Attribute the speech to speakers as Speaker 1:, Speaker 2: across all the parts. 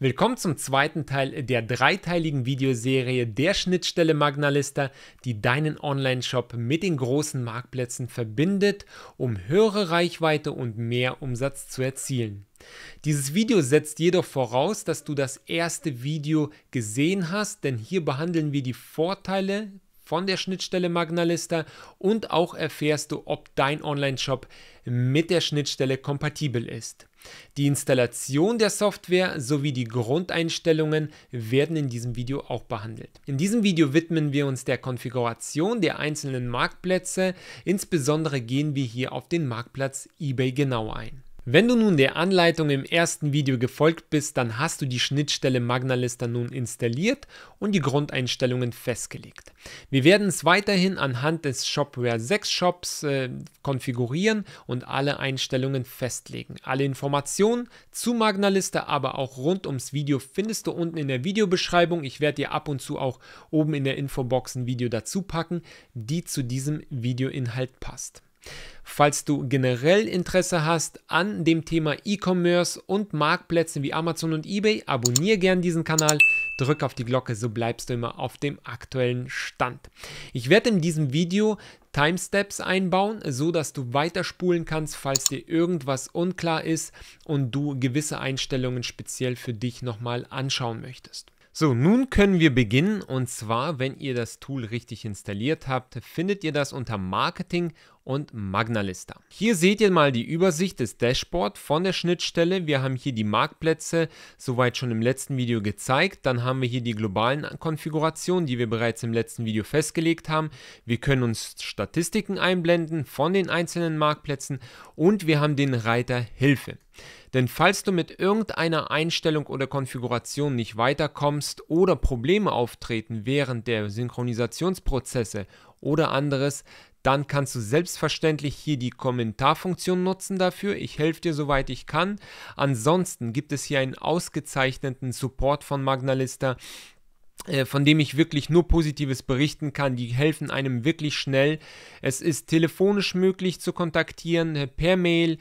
Speaker 1: Willkommen zum zweiten Teil der dreiteiligen Videoserie der Schnittstelle MagnaLista, die deinen Online-Shop mit den großen Marktplätzen verbindet, um höhere Reichweite und mehr Umsatz zu erzielen. Dieses Video setzt jedoch voraus, dass du das erste Video gesehen hast, denn hier behandeln wir die Vorteile von der Schnittstelle Magnalista und auch erfährst du, ob dein Online-Shop mit der Schnittstelle kompatibel ist. Die Installation der Software sowie die Grundeinstellungen werden in diesem Video auch behandelt. In diesem Video widmen wir uns der Konfiguration der einzelnen Marktplätze, insbesondere gehen wir hier auf den Marktplatz eBay genau ein. Wenn du nun der Anleitung im ersten Video gefolgt bist, dann hast du die Schnittstelle MagnaLister nun installiert und die Grundeinstellungen festgelegt. Wir werden es weiterhin anhand des Shopware 6 Shops äh, konfigurieren und alle Einstellungen festlegen. Alle Informationen zu MagnaLister, aber auch rund ums Video findest du unten in der Videobeschreibung. Ich werde dir ab und zu auch oben in der Infobox ein Video dazu packen, die zu diesem Videoinhalt passt. Falls du generell Interesse hast an dem Thema E-Commerce und Marktplätzen wie Amazon und eBay, abonniere gern diesen Kanal, drück auf die Glocke, so bleibst du immer auf dem aktuellen Stand. Ich werde in diesem Video Timesteps einbauen, so dass du weiterspulen kannst, falls dir irgendwas unklar ist und du gewisse Einstellungen speziell für dich nochmal anschauen möchtest. So, nun können wir beginnen und zwar, wenn ihr das Tool richtig installiert habt, findet ihr das unter Marketing und Magnalista. Hier seht ihr mal die Übersicht des Dashboard von der Schnittstelle. Wir haben hier die Marktplätze, soweit schon im letzten Video gezeigt. Dann haben wir hier die globalen Konfigurationen, die wir bereits im letzten Video festgelegt haben. Wir können uns Statistiken einblenden von den einzelnen Marktplätzen und wir haben den Reiter Hilfe. Denn falls du mit irgendeiner Einstellung oder Konfiguration nicht weiterkommst oder Probleme auftreten während der Synchronisationsprozesse oder anderes, dann kannst du selbstverständlich hier die Kommentarfunktion nutzen dafür. Ich helfe dir soweit ich kann. Ansonsten gibt es hier einen ausgezeichneten Support von Magnalista äh, von dem ich wirklich nur Positives berichten kann. Die helfen einem wirklich schnell. Es ist telefonisch möglich zu kontaktieren, äh, per Mail,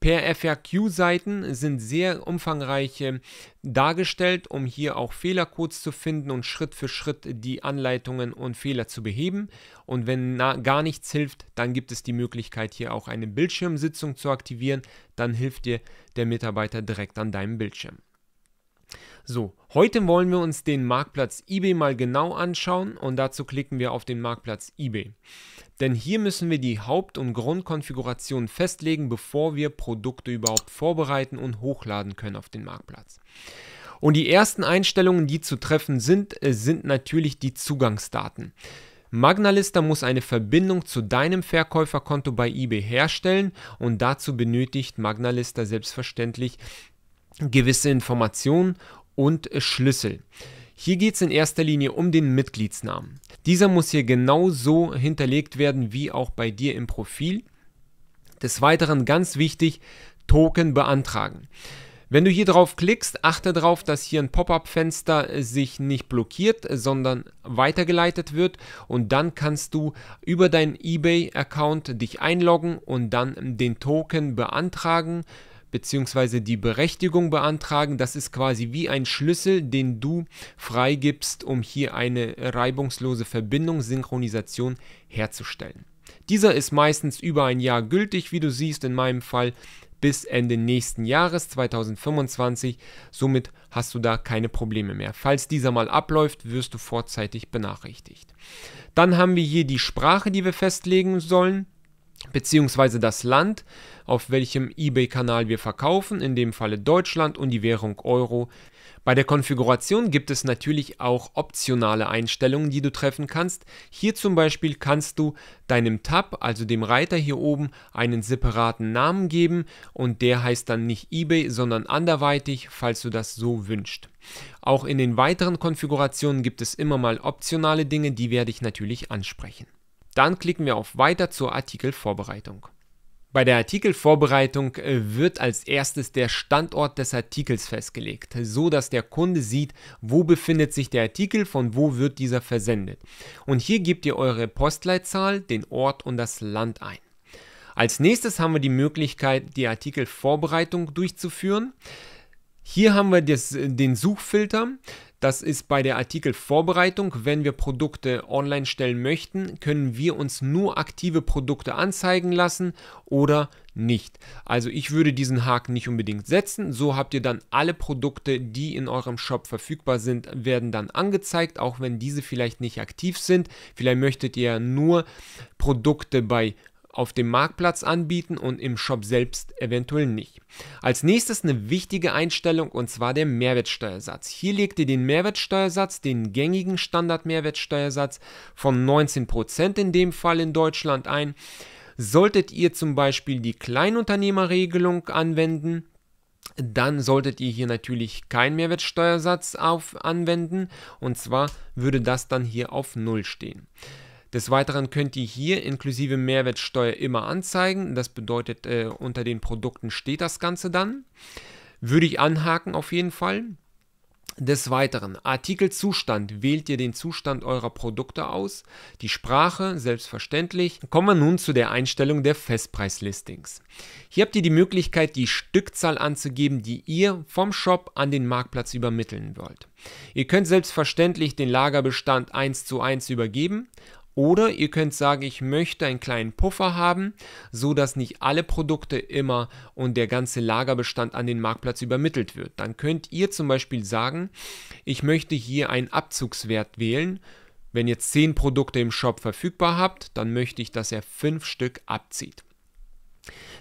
Speaker 1: Per FAQ-Seiten sind sehr umfangreiche dargestellt, um hier auch Fehlercodes zu finden und Schritt für Schritt die Anleitungen und Fehler zu beheben. Und wenn gar nichts hilft, dann gibt es die Möglichkeit, hier auch eine Bildschirmsitzung zu aktivieren. Dann hilft dir der Mitarbeiter direkt an deinem Bildschirm. So, heute wollen wir uns den Marktplatz eBay mal genau anschauen und dazu klicken wir auf den Marktplatz eBay. Denn hier müssen wir die Haupt- und Grundkonfiguration festlegen, bevor wir Produkte überhaupt vorbereiten und hochladen können auf den Marktplatz. Und die ersten Einstellungen, die zu treffen sind, äh, sind natürlich die Zugangsdaten. Magnalista muss eine Verbindung zu deinem Verkäuferkonto bei eBay herstellen und dazu benötigt Magnalista selbstverständlich gewisse Informationen und Schlüssel. Hier geht es in erster Linie um den Mitgliedsnamen. Dieser muss hier genauso hinterlegt werden wie auch bei dir im Profil. Des Weiteren ganz wichtig, Token beantragen. Wenn du hier drauf klickst, achte darauf, dass hier ein Pop-up-Fenster äh, sich nicht blockiert, sondern weitergeleitet wird und dann kannst du über deinen eBay-Account dich einloggen und dann den Token beantragen beziehungsweise die Berechtigung beantragen. Das ist quasi wie ein Schlüssel, den du freigibst, um hier eine reibungslose Verbindung, Synchronisation herzustellen. Dieser ist meistens über ein Jahr gültig, wie du siehst, in meinem Fall bis Ende nächsten Jahres 2025. Somit hast du da keine Probleme mehr. Falls dieser mal abläuft, wirst du vorzeitig benachrichtigt. Dann haben wir hier die Sprache, die wir festlegen sollen beziehungsweise das Land, auf welchem eBay-Kanal wir verkaufen, in dem Falle Deutschland und die Währung Euro. Bei der Konfiguration gibt es natürlich auch optionale Einstellungen, die du treffen kannst. Hier zum Beispiel kannst du deinem Tab, also dem Reiter hier oben, einen separaten Namen geben und der heißt dann nicht eBay, sondern anderweitig, falls du das so wünschst. Auch in den weiteren Konfigurationen gibt es immer mal optionale Dinge, die werde ich natürlich ansprechen. Dann klicken wir auf Weiter zur Artikelvorbereitung. Bei der Artikelvorbereitung äh, wird als erstes der Standort des Artikels festgelegt, so dass der Kunde sieht, wo befindet sich der Artikel, von wo wird dieser versendet. Und hier gebt ihr eure Postleitzahl, den Ort und das Land ein. Als nächstes haben wir die Möglichkeit, die Artikelvorbereitung durchzuführen. Hier haben wir das, äh, den Suchfilter. Das ist bei der Artikelvorbereitung, wenn wir Produkte online stellen möchten, können wir uns nur aktive Produkte anzeigen lassen oder nicht. Also ich würde diesen Haken nicht unbedingt setzen. So habt ihr dann alle Produkte, die in eurem Shop verfügbar sind, werden dann angezeigt, auch wenn diese vielleicht nicht aktiv sind. Vielleicht möchtet ihr nur Produkte bei auf dem Marktplatz anbieten und im Shop selbst eventuell nicht. Als nächstes eine wichtige Einstellung und zwar der Mehrwertsteuersatz. Hier legt ihr den Mehrwertsteuersatz, den gängigen Standardmehrwertsteuersatz von 19% in dem Fall in Deutschland ein. Solltet ihr zum Beispiel die Kleinunternehmerregelung anwenden, dann solltet ihr hier natürlich keinen Mehrwertsteuersatz auf anwenden und zwar würde das dann hier auf 0 stehen. Des Weiteren könnt ihr hier inklusive Mehrwertsteuer immer anzeigen. Das bedeutet, äh, unter den Produkten steht das Ganze dann. Würde ich anhaken auf jeden Fall. Des Weiteren, Artikelzustand, wählt ihr den Zustand eurer Produkte aus, die Sprache selbstverständlich. Kommen wir nun zu der Einstellung der Festpreislistings. Hier habt ihr die Möglichkeit, die Stückzahl anzugeben, die ihr vom Shop an den Marktplatz übermitteln wollt. Ihr könnt selbstverständlich den Lagerbestand 1 zu 1 übergeben, oder ihr könnt sagen, ich möchte einen kleinen Puffer haben, so dass nicht alle Produkte immer und der ganze Lagerbestand an den Marktplatz übermittelt wird. Dann könnt ihr zum Beispiel sagen, ich möchte hier einen Abzugswert wählen. Wenn ihr 10 Produkte im Shop verfügbar habt, dann möchte ich, dass er 5 Stück abzieht.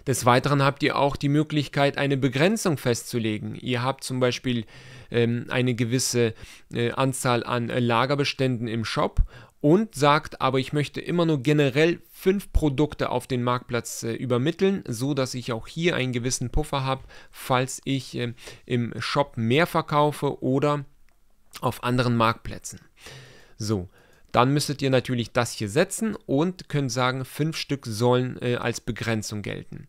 Speaker 1: Des Weiteren habt ihr auch die Möglichkeit, eine Begrenzung festzulegen. Ihr habt zum Beispiel ähm, eine gewisse äh, Anzahl an äh, Lagerbeständen im Shop und sagt aber, ich möchte immer nur generell fünf Produkte auf den Marktplatz äh, übermitteln, so dass ich auch hier einen gewissen Puffer habe, falls ich äh, im Shop mehr verkaufe oder auf anderen Marktplätzen. So, dann müsstet ihr natürlich das hier setzen und könnt sagen, fünf Stück sollen äh, als Begrenzung gelten.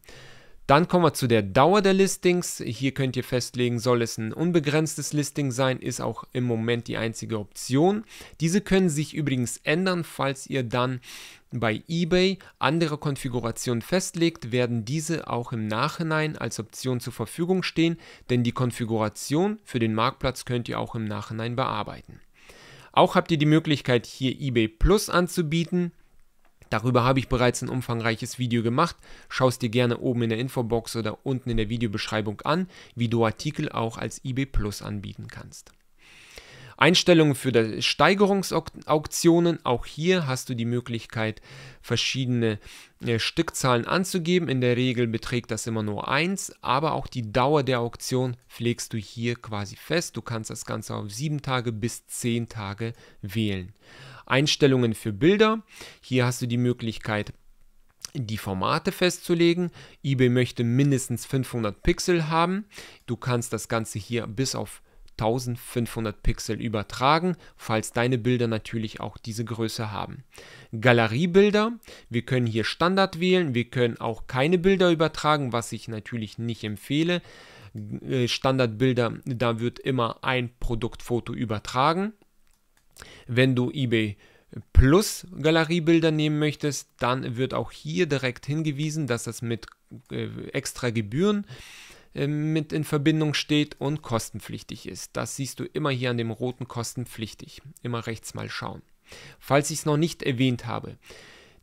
Speaker 1: Dann kommen wir zu der Dauer der Listings. Hier könnt ihr festlegen, soll es ein unbegrenztes Listing sein, ist auch im Moment die einzige Option. Diese können sich übrigens ändern, falls ihr dann bei eBay andere Konfigurationen festlegt, werden diese auch im Nachhinein als Option zur Verfügung stehen, denn die Konfiguration für den Marktplatz könnt ihr auch im Nachhinein bearbeiten. Auch habt ihr die Möglichkeit, hier eBay Plus anzubieten. Darüber habe ich bereits ein umfangreiches Video gemacht. Schau es dir gerne oben in der Infobox oder unten in der Videobeschreibung an, wie du Artikel auch als eBay Plus anbieten kannst. Einstellungen für Steigerungsauktionen. Auch hier hast du die Möglichkeit, verschiedene äh, Stückzahlen anzugeben. In der Regel beträgt das immer nur eins, aber auch die Dauer der Auktion pflegst du hier quasi fest. Du kannst das Ganze auf sieben Tage bis zehn Tage wählen. Einstellungen für Bilder. Hier hast du die Möglichkeit, die Formate festzulegen. eBay möchte mindestens 500 Pixel haben. Du kannst das Ganze hier bis auf 1500 Pixel übertragen, falls deine Bilder natürlich auch diese Größe haben. Galeriebilder, wir können hier Standard wählen, wir können auch keine Bilder übertragen, was ich natürlich nicht empfehle. Äh, Standardbilder, da wird immer ein Produktfoto übertragen wenn du eBay Plus Galeriebilder nehmen möchtest, dann wird auch hier direkt hingewiesen, dass das mit äh, extra Gebühren äh, mit in Verbindung steht und kostenpflichtig ist. Das siehst du immer hier an dem roten kostenpflichtig. Immer rechts mal schauen. Falls ich es noch nicht erwähnt habe,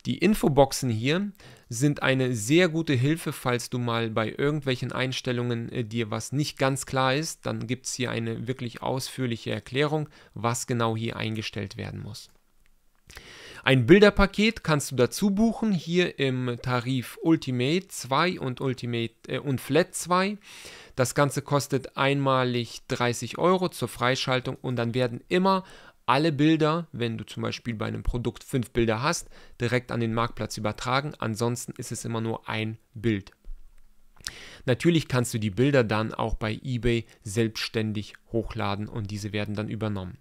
Speaker 1: die Infoboxen hier sind eine sehr gute Hilfe, falls du mal bei irgendwelchen Einstellungen äh, dir was nicht ganz klar ist, dann gibt es hier eine wirklich ausführliche Erklärung, was genau hier eingestellt werden muss. Ein Bilderpaket kannst du dazu buchen, hier im Tarif Ultimate 2 und, Ultimate, äh, und Flat 2. Das Ganze kostet einmalig 30 Euro zur Freischaltung und dann werden immer alle Bilder, wenn du zum Beispiel bei einem Produkt fünf Bilder hast, direkt an den Marktplatz übertragen. Ansonsten ist es immer nur ein Bild. Natürlich kannst du die Bilder dann auch bei eBay selbstständig hochladen und diese werden dann übernommen.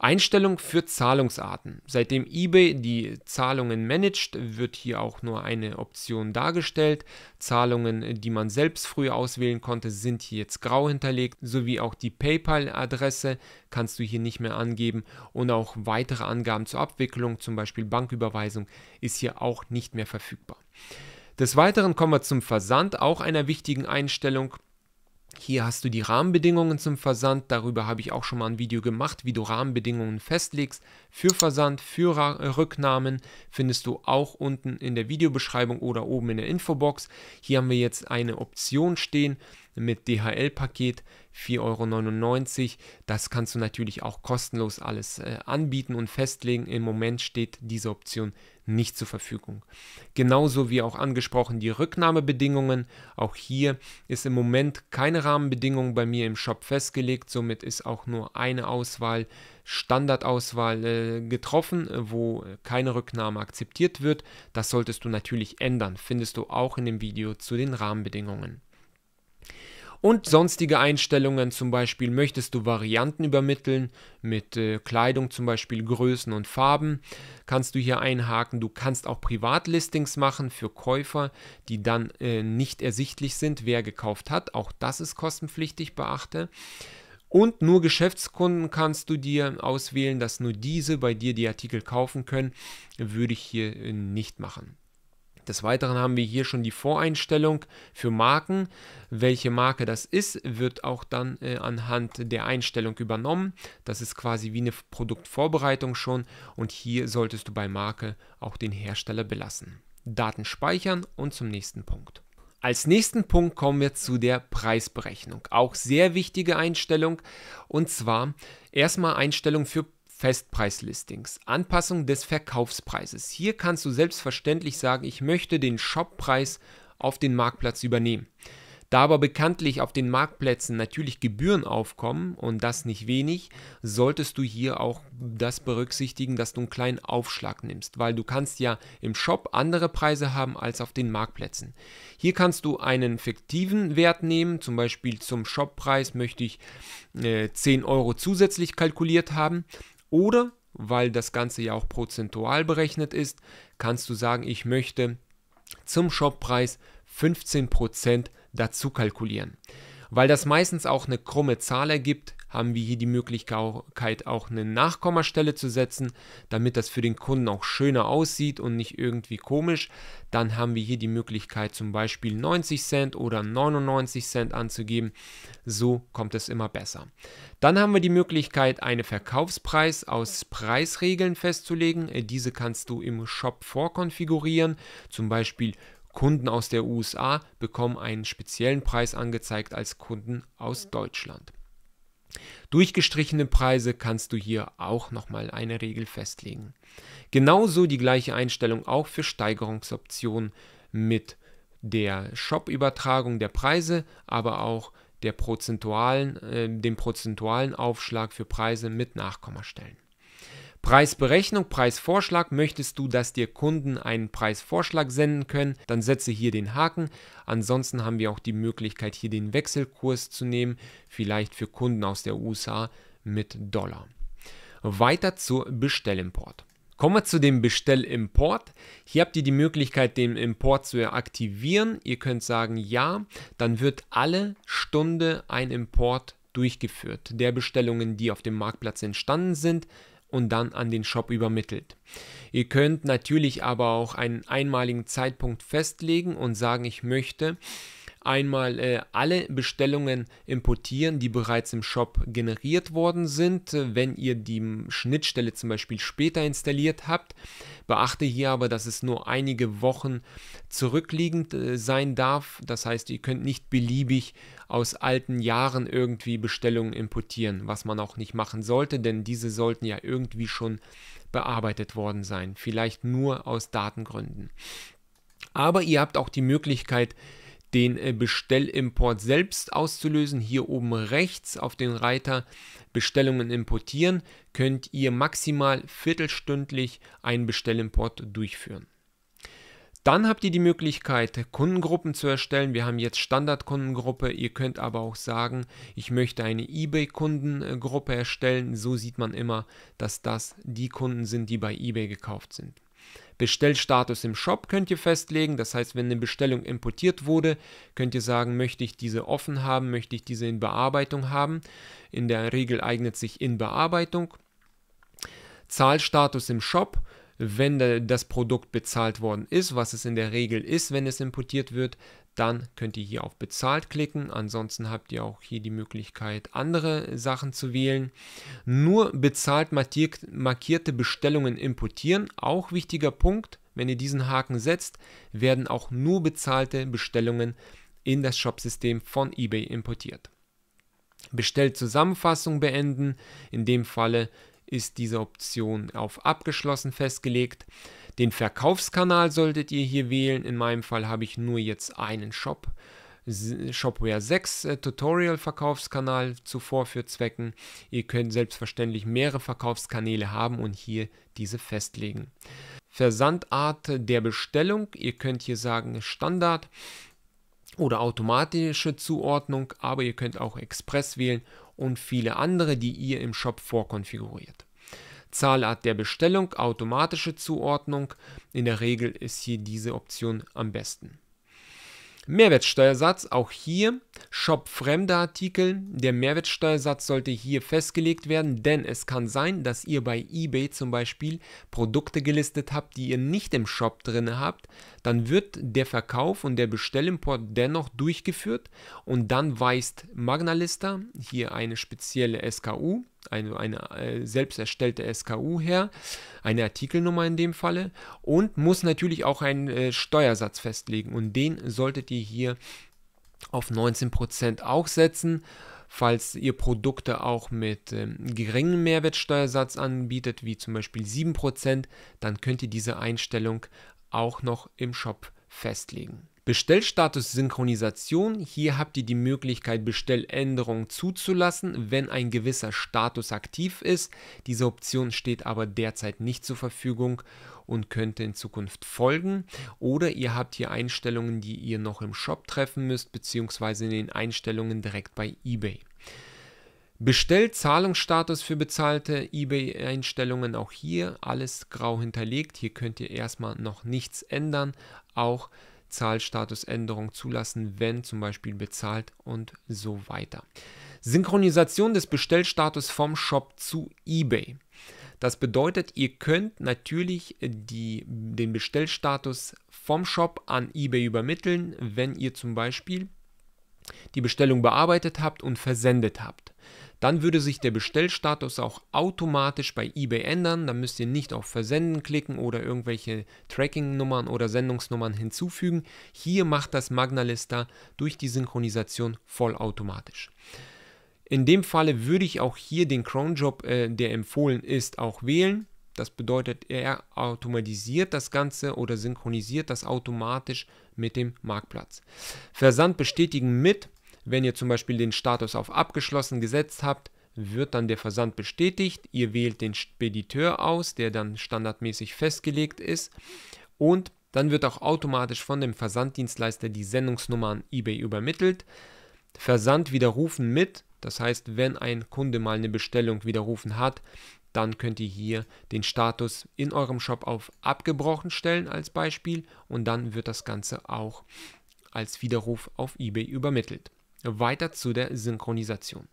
Speaker 1: Einstellung für Zahlungsarten. Seitdem eBay die Zahlungen managt, wird hier auch nur eine Option dargestellt. Zahlungen, die man selbst früher auswählen konnte, sind hier jetzt grau hinterlegt, sowie auch die PayPal-Adresse kannst du hier nicht mehr angeben und auch weitere Angaben zur Abwicklung, zum Beispiel Banküberweisung, ist hier auch nicht mehr verfügbar. Des Weiteren kommen wir zum Versand, auch einer wichtigen Einstellung. Hier hast du die Rahmenbedingungen zum Versand. Darüber habe ich auch schon mal ein Video gemacht, wie du Rahmenbedingungen festlegst für Versand, für äh, Rücknahmen. Findest du auch unten in der Videobeschreibung oder oben in der Infobox. Hier haben wir jetzt eine Option stehen mit DHL-Paket. 4,99 Euro. Das kannst du natürlich auch kostenlos alles äh, anbieten und festlegen. Im Moment steht diese Option nicht zur Verfügung. Genauso wie auch angesprochen die Rücknahmebedingungen. Auch hier ist im Moment keine Rahmenbedingung bei mir im Shop festgelegt. Somit ist auch nur eine Auswahl, Standardauswahl äh, getroffen, äh, wo keine Rücknahme akzeptiert wird. Das solltest du natürlich ändern. Findest du auch in dem Video zu den Rahmenbedingungen und sonstige Einstellungen, zum Beispiel möchtest du Varianten übermitteln mit äh, Kleidung, zum Beispiel Größen und Farben, kannst du hier einhaken. Du kannst auch Privatlistings machen für Käufer, die dann äh, nicht ersichtlich sind, wer gekauft hat. Auch das ist kostenpflichtig, beachte. Und nur Geschäftskunden kannst du dir auswählen, dass nur diese bei dir die Artikel kaufen können. Würde ich hier äh, nicht machen. Des Weiteren haben wir hier schon die Voreinstellung für Marken. Welche Marke das ist, wird auch dann äh, anhand der Einstellung übernommen. Das ist quasi wie eine Produktvorbereitung schon und hier solltest du bei Marke auch den Hersteller belassen. Daten speichern und zum nächsten Punkt. Als nächsten Punkt kommen wir zu der Preisberechnung. Auch sehr wichtige Einstellung und zwar erstmal Einstellung für Preisberechnung. Festpreislistings. Anpassung des Verkaufspreises. Hier kannst du selbstverständlich sagen, ich möchte den Shoppreis auf den Marktplatz übernehmen. Da aber bekanntlich auf den Marktplätzen natürlich Gebühren aufkommen und das nicht wenig, solltest du hier auch das berücksichtigen, dass du einen kleinen Aufschlag nimmst, weil du kannst ja im Shop andere Preise haben als auf den Marktplätzen. Hier kannst du einen fiktiven Wert nehmen, zum Beispiel zum Shoppreis möchte ich äh, 10 Euro zusätzlich kalkuliert haben oder, weil das Ganze ja auch prozentual berechnet ist, kannst du sagen, ich möchte zum Shoppreis 15% dazu kalkulieren. Weil das meistens auch eine krumme Zahl ergibt, haben wir hier die Möglichkeit, auch eine Nachkommastelle zu setzen, damit das für den Kunden auch schöner aussieht und nicht irgendwie komisch. Dann haben wir hier die Möglichkeit, zum Beispiel 90 Cent oder 99 Cent anzugeben. So kommt es immer besser. Dann haben wir die Möglichkeit, einen Verkaufspreis aus Preisregeln festzulegen. Äh, diese kannst du im Shop vorkonfigurieren, zum Beispiel Kunden aus der USA bekommen einen speziellen Preis angezeigt als Kunden aus Deutschland. Durchgestrichene Preise kannst du hier auch nochmal eine Regel festlegen. Genauso die gleiche Einstellung auch für Steigerungsoptionen mit der Shop-Übertragung der Preise, aber auch der prozentualen, äh, dem prozentualen Aufschlag für Preise mit Nachkommastellen. Preisberechnung, Preisvorschlag. Möchtest du, dass dir Kunden einen Preisvorschlag senden können, dann setze hier den Haken. Ansonsten haben wir auch die Möglichkeit, hier den Wechselkurs zu nehmen, vielleicht für Kunden aus der USA mit Dollar. Weiter zur Bestellimport. Kommen wir zu dem Bestellimport. Hier habt ihr die Möglichkeit, den Import zu aktivieren. Ihr könnt sagen ja, dann wird alle Stunde ein Import durchgeführt. Der Bestellungen, die auf dem Marktplatz entstanden sind, und dann an den Shop übermittelt. Ihr könnt natürlich aber auch einen einmaligen Zeitpunkt festlegen und sagen, ich möchte einmal äh, alle Bestellungen importieren, die bereits im Shop generiert worden sind. Wenn ihr die Schnittstelle zum Beispiel später installiert habt, beachte hier aber, dass es nur einige Wochen zurückliegend äh, sein darf. Das heißt, ihr könnt nicht beliebig aus alten Jahren irgendwie Bestellungen importieren, was man auch nicht machen sollte, denn diese sollten ja irgendwie schon bearbeitet worden sein, vielleicht nur aus Datengründen. Aber ihr habt auch die Möglichkeit, den äh, Bestellimport selbst auszulösen. Hier oben rechts auf den Reiter Bestellungen importieren könnt ihr maximal viertelstündlich einen Bestellimport durchführen. Dann habt ihr die Möglichkeit, Kundengruppen zu erstellen. Wir haben jetzt Standardkundengruppe. Ihr könnt aber auch sagen, ich möchte eine eBay-Kundengruppe erstellen. So sieht man immer, dass das die Kunden sind, die bei eBay gekauft sind. Bestellstatus im Shop könnt ihr festlegen. Das heißt, wenn eine Bestellung importiert wurde, könnt ihr sagen, möchte ich diese offen haben, möchte ich diese in Bearbeitung haben. In der Regel eignet sich in Bearbeitung. Zahlstatus im Shop wenn das Produkt bezahlt worden ist, was es in der Regel ist, wenn es importiert wird, dann könnt ihr hier auf bezahlt klicken. Ansonsten habt ihr auch hier die Möglichkeit, andere Sachen zu wählen. Nur bezahlt markierte Bestellungen importieren. Auch wichtiger Punkt. Wenn ihr diesen Haken setzt, werden auch nur bezahlte Bestellungen in das Shopsystem von eBay importiert. Bestellzusammenfassung beenden. In dem Falle ist diese Option auf abgeschlossen festgelegt. Den Verkaufskanal solltet ihr hier wählen. In meinem Fall habe ich nur jetzt einen Shop. Shopware 6 äh, Tutorial Verkaufskanal zuvor für Zwecken. Ihr könnt selbstverständlich mehrere Verkaufskanäle haben und hier diese festlegen. Versandart der Bestellung. Ihr könnt hier sagen Standard oder automatische Zuordnung, aber ihr könnt auch Express wählen und viele andere, die ihr im Shop vorkonfiguriert. Zahlart der Bestellung, automatische Zuordnung. In der Regel ist hier diese Option am besten. Mehrwertsteuersatz, auch hier Shop fremde Artikel. Der Mehrwertsteuersatz sollte hier festgelegt werden, denn es kann sein, dass ihr bei eBay zum Beispiel Produkte gelistet habt, die ihr nicht im Shop drin habt. Dann wird der Verkauf und der Bestellimport dennoch durchgeführt und dann weist Magnalista hier eine spezielle SKU eine, eine äh, selbst erstellte SKU her, eine Artikelnummer in dem Falle und muss natürlich auch einen äh, Steuersatz festlegen und den solltet ihr hier auf 19% auch setzen. Falls ihr Produkte auch mit ähm, geringem Mehrwertsteuersatz anbietet, wie zum Beispiel 7%, dann könnt ihr diese Einstellung auch noch im Shop festlegen. Bestellstatus Synchronisation. Hier habt ihr die Möglichkeit, Bestelländerungen zuzulassen, wenn ein gewisser Status aktiv ist. Diese Option steht aber derzeit nicht zur Verfügung und könnte in Zukunft folgen. Oder ihr habt hier Einstellungen, die ihr noch im Shop treffen müsst, beziehungsweise in den Einstellungen direkt bei eBay. Bestellzahlungsstatus für bezahlte eBay-Einstellungen auch hier alles grau hinterlegt. Hier könnt ihr erstmal noch nichts ändern. Auch Zahlstatusänderung zulassen, wenn zum Beispiel bezahlt und so weiter. Synchronisation des Bestellstatus vom Shop zu eBay. Das bedeutet, ihr könnt natürlich die, den Bestellstatus vom Shop an eBay übermitteln, wenn ihr zum Beispiel die Bestellung bearbeitet habt und versendet habt. Dann würde sich der Bestellstatus auch automatisch bei eBay ändern. Dann müsst ihr nicht auf Versenden klicken oder irgendwelche Tracking-Nummern oder Sendungsnummern hinzufügen. Hier macht das Magnalista durch die Synchronisation vollautomatisch. In dem Falle würde ich auch hier den Chrome Job, äh, der empfohlen ist, auch wählen. Das bedeutet, er automatisiert das Ganze oder synchronisiert das automatisch mit dem Marktplatz. Versand bestätigen mit wenn ihr zum Beispiel den Status auf abgeschlossen gesetzt habt, wird dann der Versand bestätigt. Ihr wählt den Spediteur aus, der dann standardmäßig festgelegt ist. Und dann wird auch automatisch von dem Versanddienstleister die Sendungsnummer an eBay übermittelt. Versand widerrufen mit, das heißt, wenn ein Kunde mal eine Bestellung widerrufen hat, dann könnt ihr hier den Status in eurem Shop auf abgebrochen stellen als Beispiel und dann wird das Ganze auch als Widerruf auf eBay übermittelt. Weiter zu der Synchronisation.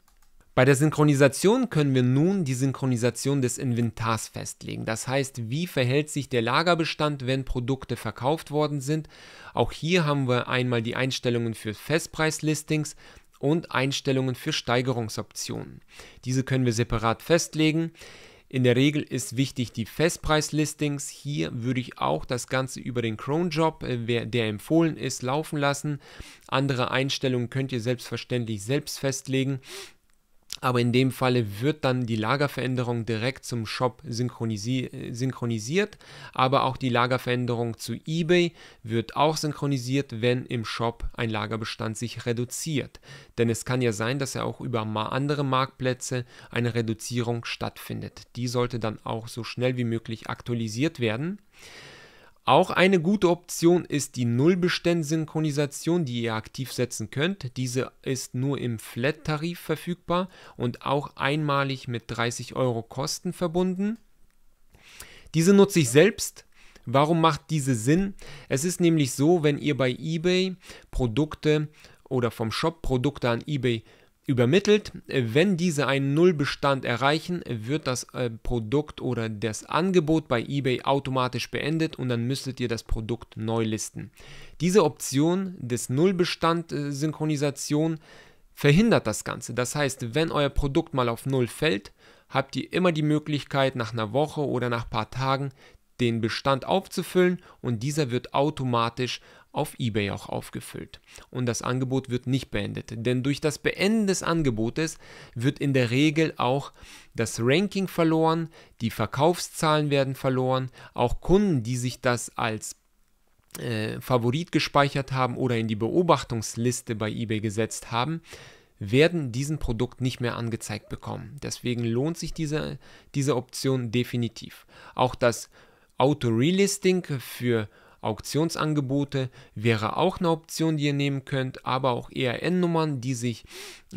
Speaker 1: Bei der Synchronisation können wir nun die Synchronisation des Inventars festlegen. Das heißt, wie verhält sich der Lagerbestand, wenn Produkte verkauft worden sind. Auch hier haben wir einmal die Einstellungen für Festpreislistings und Einstellungen für Steigerungsoptionen. Diese können wir separat festlegen. In der Regel ist wichtig die Festpreislistings. Hier würde ich auch das Ganze über den Chrome Job, äh, der empfohlen ist, laufen lassen. Andere Einstellungen könnt ihr selbstverständlich selbst festlegen. Aber in dem Falle wird dann die Lagerveränderung direkt zum Shop synchronisi äh, synchronisiert, aber auch die Lagerveränderung zu eBay wird auch synchronisiert, wenn im Shop ein Lagerbestand sich reduziert. Denn es kann ja sein, dass ja auch über andere Marktplätze eine Reduzierung stattfindet. Die sollte dann auch so schnell wie möglich aktualisiert werden. Auch eine gute Option ist die Nullbeständ-Synchronisation, die ihr aktiv setzen könnt. Diese ist nur im Flat-Tarif verfügbar und auch einmalig mit 30 Euro Kosten verbunden. Diese nutze ich selbst. Warum macht diese Sinn? Es ist nämlich so, wenn ihr bei eBay Produkte oder vom Shop Produkte an eBay übermittelt. Wenn diese einen Nullbestand erreichen, wird das äh, Produkt oder das Angebot bei eBay automatisch beendet und dann müsstet ihr das Produkt neu listen. Diese Option des Nullbestand-Synchronisation verhindert das Ganze. Das heißt, wenn euer Produkt mal auf Null fällt, habt ihr immer die Möglichkeit, nach einer Woche oder nach ein paar Tagen den Bestand aufzufüllen und dieser wird automatisch auf eBay auch aufgefüllt. Und das Angebot wird nicht beendet, denn durch das Beenden des Angebotes wird in der Regel auch das Ranking verloren, die Verkaufszahlen werden verloren, auch Kunden, die sich das als äh, Favorit gespeichert haben oder in die Beobachtungsliste bei eBay gesetzt haben, werden diesen Produkt nicht mehr angezeigt bekommen. Deswegen lohnt sich diese, diese Option definitiv. Auch das Auto-Relisting für Auktionsangebote wäre auch eine Option, die ihr nehmen könnt, aber auch ERN-Nummern, die sich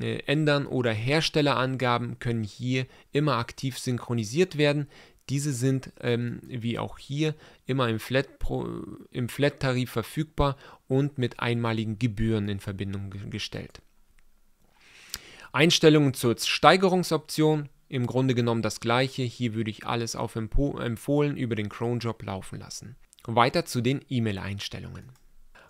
Speaker 1: äh, ändern oder Herstellerangaben können hier immer aktiv synchronisiert werden. Diese sind, ähm, wie auch hier, immer im Flat-Tarif Flat verfügbar und mit einmaligen Gebühren in Verbindung gestellt. Einstellungen zur Steigerungsoption, im Grunde genommen das gleiche. Hier würde ich alles auf empfohlen über den Cronjob laufen lassen. Weiter zu den E-Mail-Einstellungen.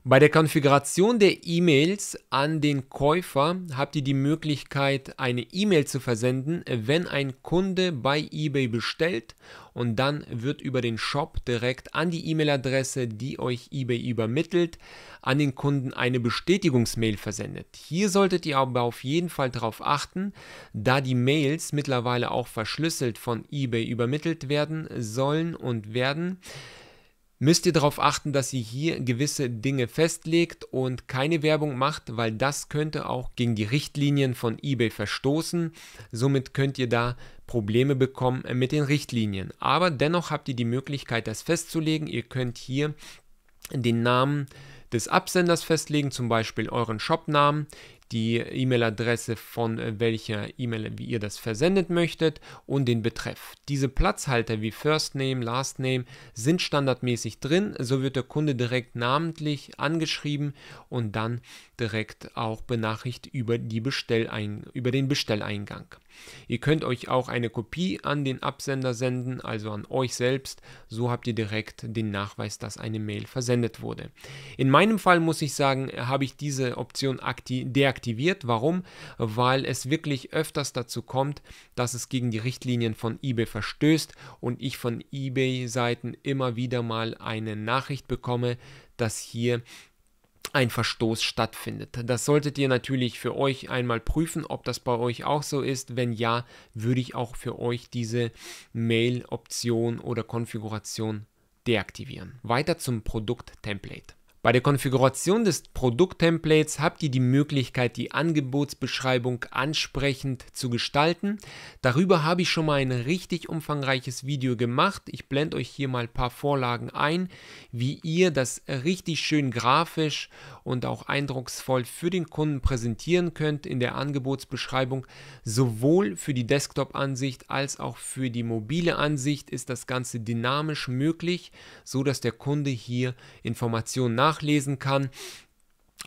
Speaker 1: Bei der Konfiguration der E-Mails an den Käufer habt ihr die Möglichkeit, eine E-Mail zu versenden, wenn ein Kunde bei eBay bestellt und dann wird über den Shop direkt an die E-Mail-Adresse, die euch eBay übermittelt, an den Kunden eine Bestätigungsmail versendet. Hier solltet ihr aber auf jeden Fall darauf achten, da die Mails mittlerweile auch verschlüsselt von eBay übermittelt werden sollen und werden müsst ihr darauf achten, dass ihr hier gewisse Dinge festlegt und keine Werbung macht, weil das könnte auch gegen die Richtlinien von eBay verstoßen. Somit könnt ihr da Probleme bekommen mit den Richtlinien. Aber dennoch habt ihr die Möglichkeit, das festzulegen. Ihr könnt hier den Namen des Absenders festlegen, zum Beispiel euren Shopnamen die E-Mail-Adresse von äh, welcher E-Mail wie ihr das versendet möchtet und den Betreff. Diese Platzhalter wie First Name, Last Name sind standardmäßig drin, so wird der Kunde direkt namentlich angeschrieben und dann direkt auch benachrichtigt über, die Bestellein über den Bestelleingang. Ihr könnt euch auch eine Kopie an den Absender senden, also an euch selbst. So habt ihr direkt den Nachweis, dass eine Mail versendet wurde. In meinem Fall muss ich sagen, habe ich diese Option deaktiviert. Warum? Weil es wirklich öfters dazu kommt, dass es gegen die Richtlinien von eBay verstößt und ich von eBay-Seiten immer wieder mal eine Nachricht bekomme, dass hier ein Verstoß stattfindet. Das solltet ihr natürlich für euch einmal prüfen, ob das bei euch auch so ist. Wenn ja, würde ich auch für euch diese Mail-Option oder Konfiguration deaktivieren. Weiter zum Produkt-Template. Bei der Konfiguration des Produkttemplates habt ihr die Möglichkeit, die Angebotsbeschreibung ansprechend zu gestalten. Darüber habe ich schon mal ein richtig umfangreiches Video gemacht. Ich blende euch hier mal ein paar Vorlagen ein, wie ihr das richtig schön grafisch und auch eindrucksvoll für den Kunden präsentieren könnt in der Angebotsbeschreibung. Sowohl für die Desktop-Ansicht als auch für die mobile Ansicht ist das Ganze dynamisch möglich, so dass der Kunde hier Informationen nachlesen kann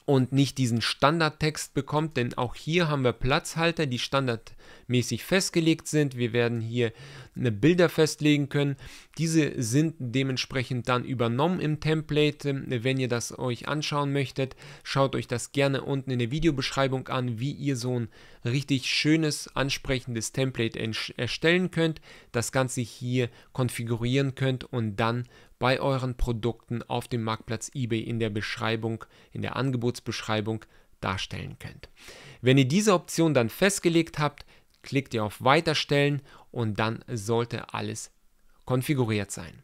Speaker 1: und nicht diesen Standardtext bekommt, denn auch hier haben wir Platzhalter, die standardmäßig festgelegt sind. Wir werden hier Bilder festlegen können. Diese sind dementsprechend dann übernommen im Template. Wenn ihr das euch anschauen möchtet, schaut euch das gerne unten in der Videobeschreibung an, wie ihr so ein richtig schönes, ansprechendes Template erstellen könnt, das Ganze hier konfigurieren könnt und dann bei euren Produkten auf dem Marktplatz eBay in der Beschreibung, in der Angebotsbeschreibung darstellen könnt. Wenn ihr diese Option dann festgelegt habt, klickt ihr auf Weiterstellen und dann sollte alles konfiguriert sein.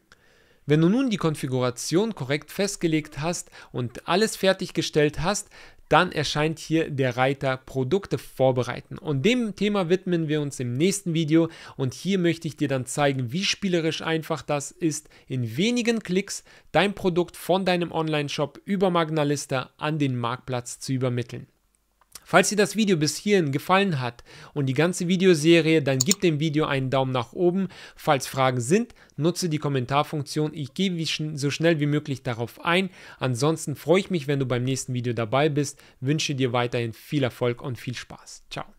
Speaker 1: Wenn du nun die Konfiguration korrekt festgelegt hast und alles fertiggestellt hast, dann erscheint hier der Reiter Produkte vorbereiten. Und dem Thema widmen wir uns im nächsten Video und hier möchte ich dir dann zeigen, wie spielerisch einfach das ist, in wenigen Klicks dein Produkt von deinem Online-Shop über Magnalista an den Marktplatz zu übermitteln. Falls dir das Video bis hierhin gefallen hat und die ganze Videoserie, dann gib dem Video einen Daumen nach oben. Falls Fragen sind, nutze die Kommentarfunktion. Ich gehe so schnell wie möglich darauf ein. Ansonsten freue ich mich, wenn du beim nächsten Video dabei bist. Wünsche dir weiterhin viel Erfolg und viel Spaß. Ciao.